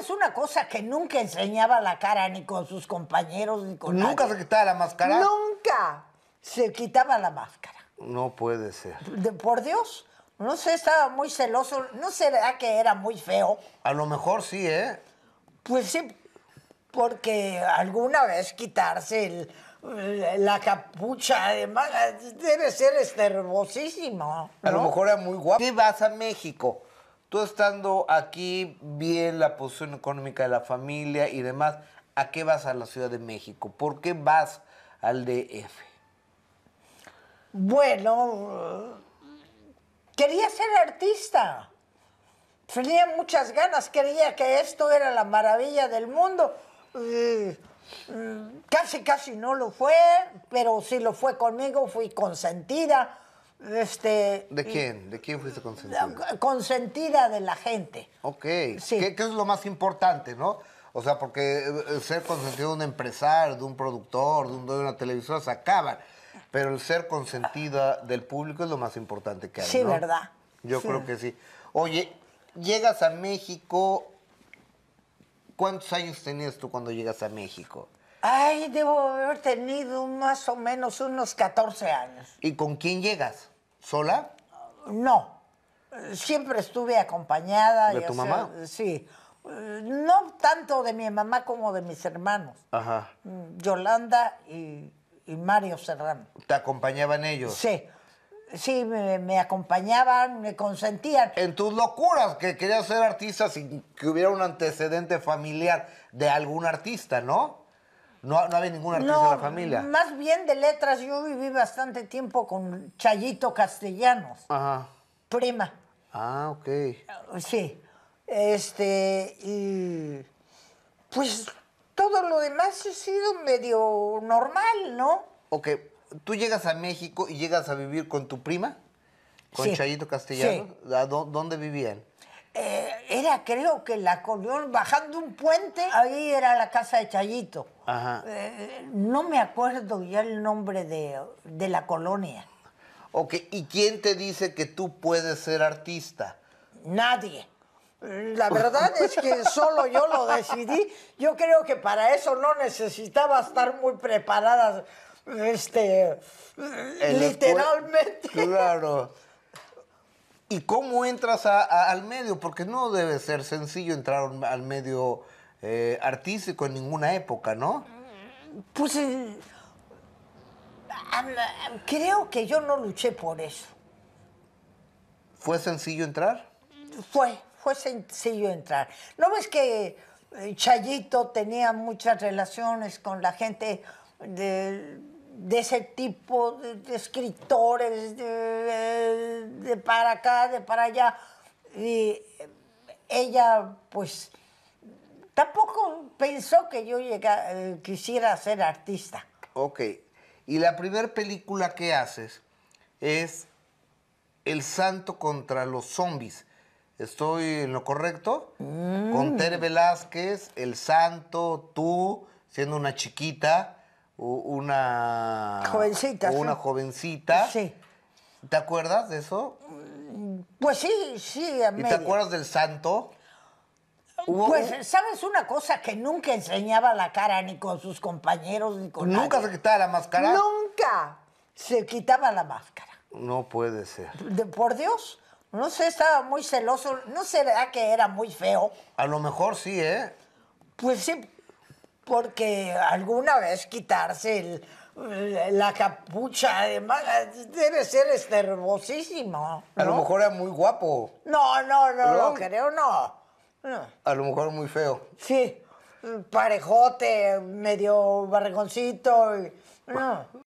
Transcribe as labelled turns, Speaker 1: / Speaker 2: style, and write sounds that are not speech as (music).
Speaker 1: Es una cosa que nunca enseñaba la cara ni con sus compañeros ni con ¿Nunca se quitaba la máscara? Nunca se quitaba la máscara.
Speaker 2: No puede ser.
Speaker 1: De, por Dios, no sé, estaba muy celoso. ¿No será que era muy feo? A lo mejor sí, ¿eh? Pues sí, porque alguna vez quitarse la capucha, además, debe ser estervosísimo. A
Speaker 2: lo mejor era muy guapo. ¿Qué vas a México? tú estando aquí, bien la posición económica de la familia y demás, ¿a qué vas a la Ciudad de México? ¿Por qué vas al DF?
Speaker 1: Bueno, quería ser artista. Tenía muchas ganas, quería que esto era la maravilla del mundo. Mm, mm, casi, casi no lo fue, pero si lo fue conmigo, fui consentida este, ¿De quién?
Speaker 2: ¿De quién fuiste consentida?
Speaker 1: Consentida de la gente. Ok. ¿Qué, es lo más
Speaker 2: importante, no? O sea, porque eh, ser consentido de un empresario, de un productor, de, de una televisora se acaban. Pero el ser consentida del público es lo más importante que hay. Sí, ¿verdad? Yo creo que sí. Oye, llegas a México. ¿Cuántos años tenías tú cuando llegas a México?
Speaker 1: Ay, debo haber tenido más o menos unos 14 años. ¿Y con quién llegas? ¿Sola? No. Siempre estuve acompañada. ¿De tu mamá? Sí. No tanto de mi mamá como de mis hermanos. Ajá. Mm, Yolanda y, Mario Serrano.
Speaker 2: ¿Te acompañaban ellos?
Speaker 1: Sí. Sí, me, me,
Speaker 2: acompañaban, me consentían. En tus locuras, que querías ser artista sin que hubiera un antecedente familiar de algún artista, ¿no? No, había ningún artista en la familia.
Speaker 1: Más bien de letras, yo viví bastante tiempo con Chayito Castellanos. Ajá. Prima. Ah, ok. Sí. Este, y pues todo lo demás ha sido medio normal,
Speaker 2: ¿no? Ok, tú llegas a México y llegas a vivir con tu prima, con Chayito Castellanos, ¿Dónde vivían?
Speaker 1: Eh, creo que la colonia, bajando un puente, ahí era la casa de Chayito. Eh, no me acuerdo ya el nombre de, de la colonia.
Speaker 2: Ok, ¿y quién te dice que
Speaker 1: tú puedes ser artista? Nadie. La verdad es que (laughs) solo yo lo decidí. Yo creo que para eso no necesitaba estar muy preparada, este,
Speaker 2: literalmente. Claro. ¿Y cómo entras al medio? Porque no debe ser sencillo entrar al medio eh, artístico en ninguna época, ¿no?
Speaker 1: Pues eh, creo que yo no luché por eso.
Speaker 2: ¿Fue sencillo entrar?
Speaker 1: Fue, fue sencillo entrar. ¿No ves que eh, Chayito tenía muchas relaciones con la gente de de ese tipo de, escritores, de, para acá, de para allá. Y ella, pues, tampoco pensó que yo eh, quisiera ser artista. Ok.
Speaker 2: Y la primera película que haces es El Santo contra los Zombies. ¿Estoy en lo correcto?
Speaker 1: Mm. Con Tere
Speaker 2: Velázquez, El Santo, tú, siendo una chiquita una jovencita. Una jovencita. Sí. ¿Te acuerdas de eso? Pues sí,
Speaker 1: sí, a ¿Y te acuerdas
Speaker 2: del santo?
Speaker 1: pues, ¿sabes una cosa? Que nunca enseñaba la cara ni con sus compañeros ni con ¿Nunca se quitaba la máscara? Nunca se quitaba la máscara.
Speaker 2: No puede ser.
Speaker 1: De, por Dios, no sé, estaba muy celoso. ¿No será que era muy feo? A lo mejor sí, ¿eh? Pues sí, porque alguna vez quitarse la capucha, además, debe ser estervosísimo. A lo
Speaker 2: mejor era muy guapo.
Speaker 1: No, no, no, lo creo, no.
Speaker 2: A lo mejor muy
Speaker 1: feo. Sí, parejote, medio barrigoncito. no.